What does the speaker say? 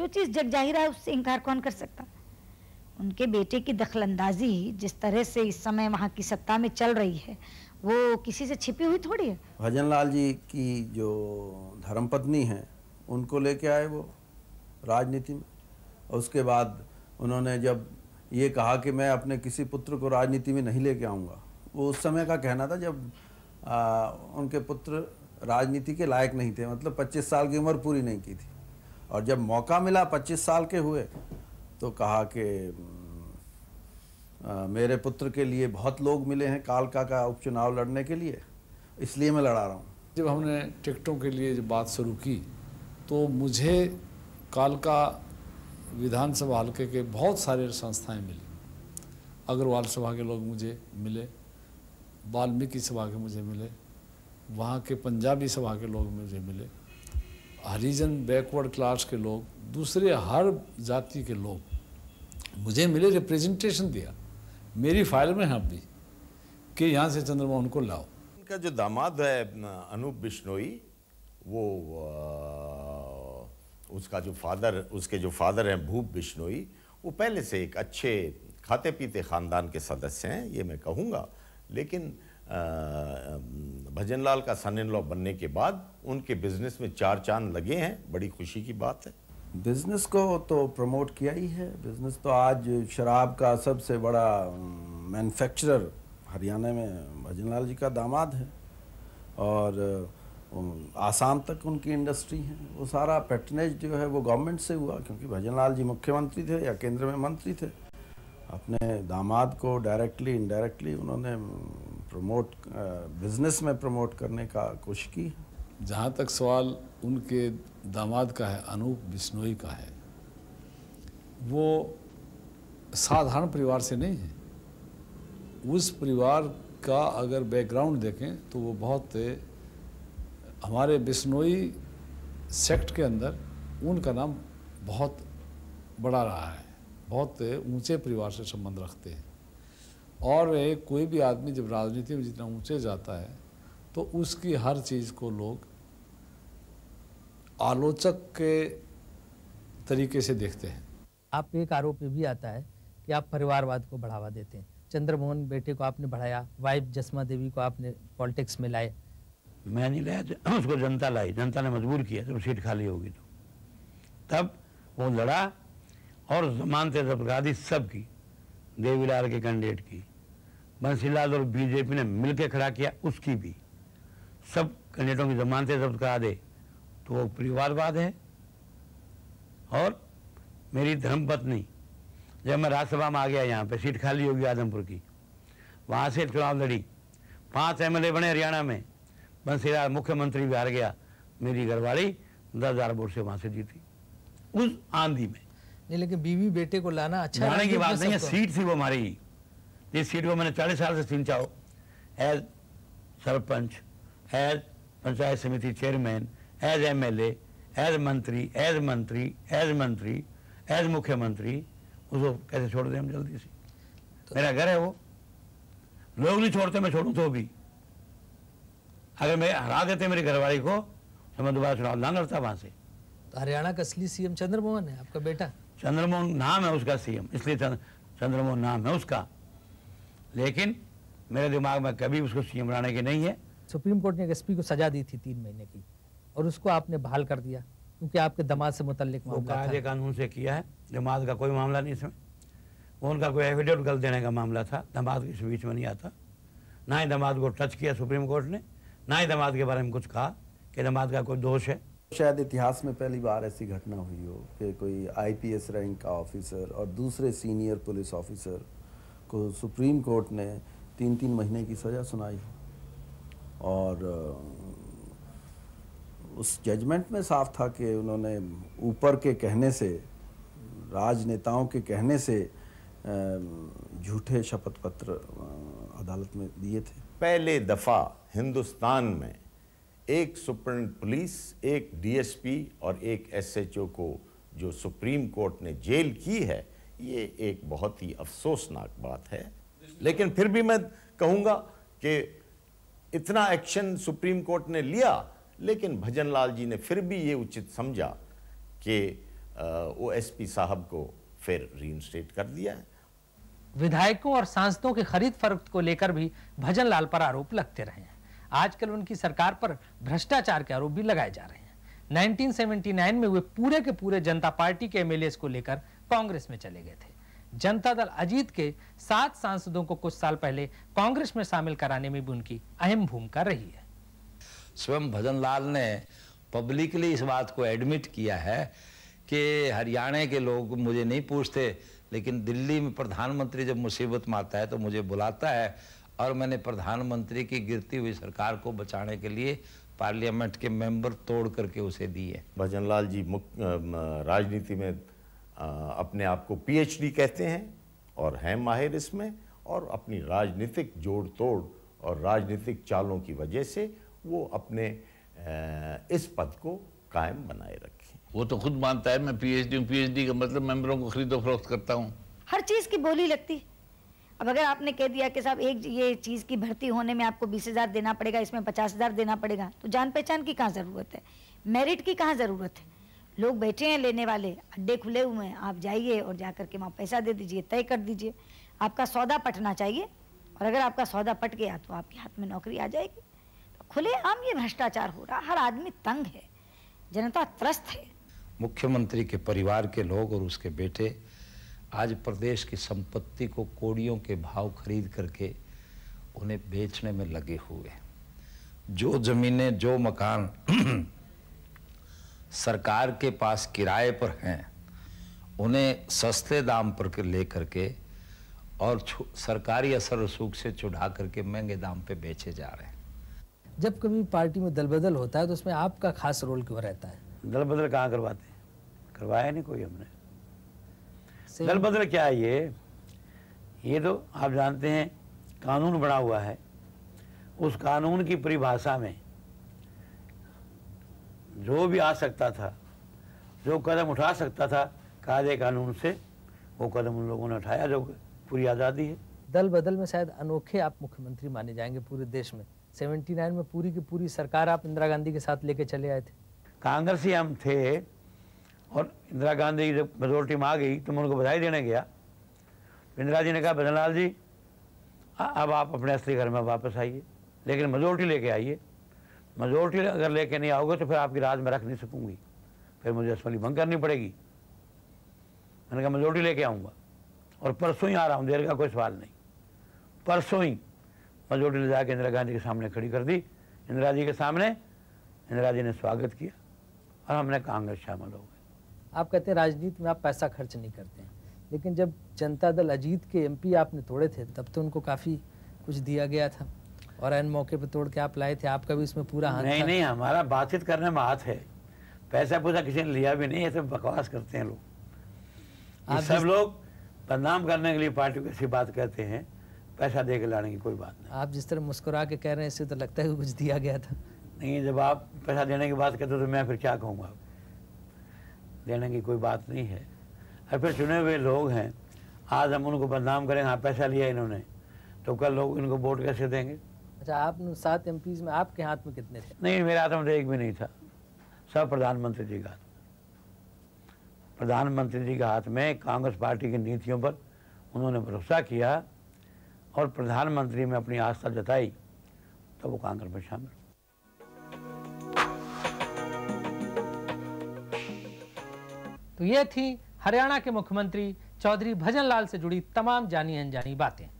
जो चीज़ जग जाहिर है उससे इनकार कौन कर सकता उनके बेटे की दखलंदाजी जिस तरह से इस समय वहाँ की सत्ता में चल रही है वो किसी से छिपी हुई थोड़ी है भजन लाल जी की जो धर्मपत्नी है उनको लेके आए वो राजनीति में और उसके बाद उन्होंने जब ये कहा कि मैं अपने किसी पुत्र को राजनीति में नहीं लेके आऊँगा वो उस समय का कहना था जब आ, उनके पुत्र राजनीति के लायक नहीं थे मतलब 25 साल की उम्र पूरी नहीं की थी और जब मौका मिला 25 साल के हुए तो कहा कि मेरे पुत्र के लिए बहुत लोग मिले हैं कालका का उपचुनाव लड़ने के लिए इसलिए मैं लड़ा रहा हूँ जब हमने टिकटों के लिए जब बात शुरू की तो मुझे कालका विधानसभा हल्के के बहुत सारे संस्थाएं मिली अग्रवाल सभा के लोग मुझे मिले वाल्मीकि सभा के मुझे मिले वहाँ के पंजाबी सभा के लोग मुझे मिले हरिजन बैकवर्ड क्लास के लोग दूसरे हर जाति के लोग मुझे मिले रिप्रेजेंटेशन दिया मेरी फाइल में हम हाँ भी कि यहाँ से चंद्रमोहन को लाओ इनका जो दामाद है अनूप बिश्नोई वो आ, उसका जो फादर उसके जो फादर हैं भूप बिश्नोई वो पहले से एक अच्छे खाते पीते ख़ानदान के सदस्य हैं ये मैं कहूँगा लेकिन भजन लाल का सन इन लॉ बनने के बाद उनके बिजनेस में चार चांद लगे हैं बड़ी खुशी की बात है बिजनेस को तो प्रमोट किया ही है बिजनेस तो आज शराब का सबसे बड़ा मैन्युफैक्चरर हरियाणा में भजन लाल जी का दामाद है और आसाम तक उनकी इंडस्ट्री है वो सारा पैटर्नेज जो है वो गवर्नमेंट से हुआ क्योंकि भजन लाल जी मुख्यमंत्री थे या केंद्र में मंत्री थे अपने दामाद को डायरेक्टली इनडायरेक्टली उन्होंने प्रमोट बिजनेस uh, में प्रमोट करने का कोशिश की जहाँ तक सवाल उनके दामाद का है अनूप बिश्नोई का है वो साधारण परिवार से नहीं है उस परिवार का अगर बैकग्राउंड देखें तो वो बहुत हमारे बिश्नोई सेक्ट के अंदर उनका नाम बहुत बड़ा रहा है बहुत ऊंचे परिवार से संबंध रखते हैं और एक कोई भी आदमी जब राजनीति में जितना ऊंचे जाता है तो उसकी हर चीज़ को लोग आलोचक के तरीके से देखते हैं आप पे एक आरोप भी आता है कि आप परिवारवाद को बढ़ावा देते हैं चंद्रमोहन बेटे को आपने बढ़ाया वाइफ जसमा देवी को आपने पॉलिटिक्स में लाए मैं नहीं लाया तो उसको जनता लाई जनता ने मजबूर किया जब सीट खाली होगी तो तब वो लड़ा और जमानते जब गादी सब की देवीलाल के कैंडिडेट की बंसीलाल और बीजेपी ने मिलकर खड़ा किया उसकी भी सब कैंडिडेटों की जमानतें जब्त करा दे तो वो परिवारवाद है और मेरी धर्मपत्नी जब मैं राज्यसभा में आ गया यहाँ पे सीट खाली होगी आदमपुर की वहाँ से चुनाव लड़ी पांच एमएलए बने हरियाणा में बंसीलाल मुख्यमंत्री भी हार गया मेरी घरवाली दस हजार वोट से वहाँ से जीती उस आंधी में नहीं लेकिन बीवी बेटे को लाना अच्छा की बात नहीं है सीट थी वो हमारी जिस सीट को मैंने चालीस साल से सिंचाओ as sarpanch as panchayat samiti chairman as M L as मंत्री एज मंत्री एज मंत्री एज मुख्यमंत्री उसको कैसे छोड़ दें हम जल्दी से तो मेरा घर है वो लोग नहीं छोड़ते मैं छोड़ूँ तो भी अगर मैं हरा देते मेरी घरवाली को तो मैं दोबारा चुनाव ना लड़ता वहाँ से तो हरियाणा का असली सीएम चंद्रमोहन है आपका बेटा चंद्रमोहन नाम है उसका सीएम इसलिए चंद्रमोहन नाम है उसका लेकिन मेरे दिमाग में कभी उसको सीएम बनाने की नहीं है सुप्रीम कोर्ट ने एक एसपी को सजा दी थी तीन महीने की और उसको आपने बहाल कर दिया क्योंकि आपके दमाद से मुतलिक कानून से किया है दमाद का कोई मामला नहीं इसमें वो उनका कोई एफिडेविट गलत देने का मामला था दमाद इस बीच में नहीं आता ना ही दमाद को टच किया सुप्रीम कोर्ट ने ना ही दमाद के बारे में कुछ कहा कि दमाद का कोई दोष है शायद इतिहास में पहली बार ऐसी घटना हुई हो कि कोई आईपीएस रैंक का ऑफिसर और दूसरे सीनियर पुलिस ऑफिसर को सुप्रीम कोर्ट ने तीन तीन महीने की सज़ा सुनाई और उस जजमेंट में साफ था कि उन्होंने ऊपर के कहने से राजनेताओं के कहने से झूठे शपथ पत्र अदालत में दिए थे पहले दफ़ा हिंदुस्तान में एक सुप्रीम पुलिस एक डीएसपी और एक एसएचओ को जो सुप्रीम कोर्ट ने जेल की है ये एक बहुत ही अफसोसनाक बात है लेकिन फिर भी मैं कहूँगा कि इतना एक्शन सुप्रीम कोर्ट ने लिया लेकिन भजन लाल जी ने फिर भी ये उचित समझा कि ओ एस पी साहब को फिर रीइंस्टेट कर दिया है विधायकों और सांसदों के खरीद फरोख्त को लेकर भी भजन लाल पर आरोप लगते रहे हैं आजकल उनकी सरकार पर भ्रष्टाचार के आरोप भी लगाए जा रहे हैं 1979 में वे पूरे के पूरे जनता पार्टी के एमएलए को लेकर कांग्रेस में चले गए थे जनता दल अजीत के सात सांसदों को कुछ साल पहले कांग्रेस में शामिल कराने में भी उनकी अहम भूमिका रही है स्वयं भजन लाल ने पब्लिकली इस बात को एडमिट किया है कि हरियाणा के लोग मुझे नहीं पूछते लेकिन दिल्ली में प्रधानमंत्री जब मुसीबत में आता है तो मुझे बुलाता है और मैंने प्रधानमंत्री की गिरती हुई सरकार को बचाने के लिए पार्लियामेंट के मेंबर तोड़ करके उसे दिए भजन लाल जी मुख्य राजनीति में अपने आप को पीएचडी कहते हैं और हैं माहिर इसमें और अपनी राजनीतिक जोड़ तोड़ और राजनीतिक चालों की वजह से वो अपने इस पद को कायम बनाए रखें वो तो खुद मानता है मैं पीएचडी हूँ पीएचडी का मतलब मेंबरों को खरीदो फरोख्त करता हूँ हर चीज़ की बोली लगती अब अगर आपने कह दिया कि साहब एक ये चीज़ की भर्ती होने में आपको बीस हज़ार देना पड़ेगा इसमें पचास हज़ार देना पड़ेगा तो जान पहचान की कहाँ ज़रूरत है मेरिट की कहाँ ज़रूरत है लोग बैठे हैं लेने वाले अड्डे खुले हुए हैं आप जाइए और जा करके वहाँ पैसा दे दीजिए तय कर दीजिए आपका सौदा पटना चाहिए और अगर आपका सौदा पट गया तो आपके हाथ में नौकरी आ जाएगी तो खुले आम ये भ्रष्टाचार हो रहा हर आदमी तंग है जनता त्रस्त है मुख्यमंत्री के परिवार के लोग और उसके बेटे आज प्रदेश की संपत्ति को कोड़ियों के भाव खरीद करके उन्हें बेचने में लगे हुए हैं जो ज़मीनें जो मकान सरकार के पास किराए पर हैं उन्हें सस्ते दाम पर ले करके और सरकारी असर रसूख से चुढ़ा करके महंगे दाम पे बेचे जा रहे हैं जब कभी पार्टी में दल बदल होता है तो उसमें आपका खास रोल क्यों रहता है दल बदल कहाँ करवाते हैं करवाया नहीं कोई हमने दल बदल क्या है ये ये तो आप जानते हैं कानून बना हुआ है उस कानून की परिभाषा में जो भी आ सकता था जो कदम उठा सकता था कायदे कानून से वो कदम उन लोगों ने उठाया जो पूरी आज़ादी है दल बदल में शायद अनोखे आप मुख्यमंत्री माने जाएंगे पूरे देश में 79 में पूरी की पूरी सरकार आप इंदिरा गांधी के साथ लेके चले आए थे कांग्रेस ही हम थे और इंदिरा गांधी जब मेजोरिटी में आ गई तो मैं उनको बधाई देने गया इंदिरा जी ने कहा भजनलाल जी अब आप अपने असली घर में वापस आइए लेकिन मेजोरिटी लेके आइए मेजोरिटी अगर लेके नहीं आओगे तो फिर आपकी राज में रख नहीं सकूंगी फिर मुझे असम्बली भंग करनी पड़ेगी मैंने कहा मेजोरिटी लेके आऊँगा और परसों ही आ रहा हूँ देर का कोई सवाल नहीं परसों ही मेजोरिटी ले जाकर इंदिरा गांधी के सामने खड़ी कर दी इंदिरा जी के सामने इंदिरा जी ने स्वागत किया और हमने कांग्रेस शामिल हो गए आप कहते हैं राजनीति में आप पैसा खर्च नहीं करते हैं लेकिन जब जनता दल अजीत के एमपी आपने तोड़े थे तब तो उनको काफ़ी कुछ दिया गया था और एन मौके पर तोड़ के आप लाए थे आपका भी उसमें पूरा हाथ नहीं नहीं हमारा बातचीत करने में हाथ है पैसा पूसा किसी ने लिया भी नहीं है सब बकवास करते हैं लोग आप सब लोग बदनाम करने के लिए पार्टी को ऐसी बात कहते हैं पैसा दे के लाने की कोई बात नहीं आप जिस तरह मुस्कुरा के कह रहे हैं इससे तो लगता है कुछ दिया गया था नहीं जब आप पैसा देने की बात करते हो तो मैं फिर क्या कहूँगा देने की कोई बात नहीं है और फिर चुने हुए लोग हैं आज हम उनको बदनाम करेंगे हाँ पैसा लिया इन्होंने तो कल लोग इनको वोट कैसे देंगे अच्छा आप सात एम में आपके हाथ में कितने थे नहीं मेरे हाथ में तो एक भी नहीं था सब प्रधानमंत्री जी का प्रधानमंत्री जी के हाथ में कांग्रेस पार्टी की नीतियों पर उन्होंने भरोसा किया और प्रधानमंत्री में अपनी आस्था जताई तो वो कांग्रेस में शामिल तो ये थी हरियाणा के मुख्यमंत्री चौधरी भजन लाल से जुड़ी तमाम जानी अनजानी बातें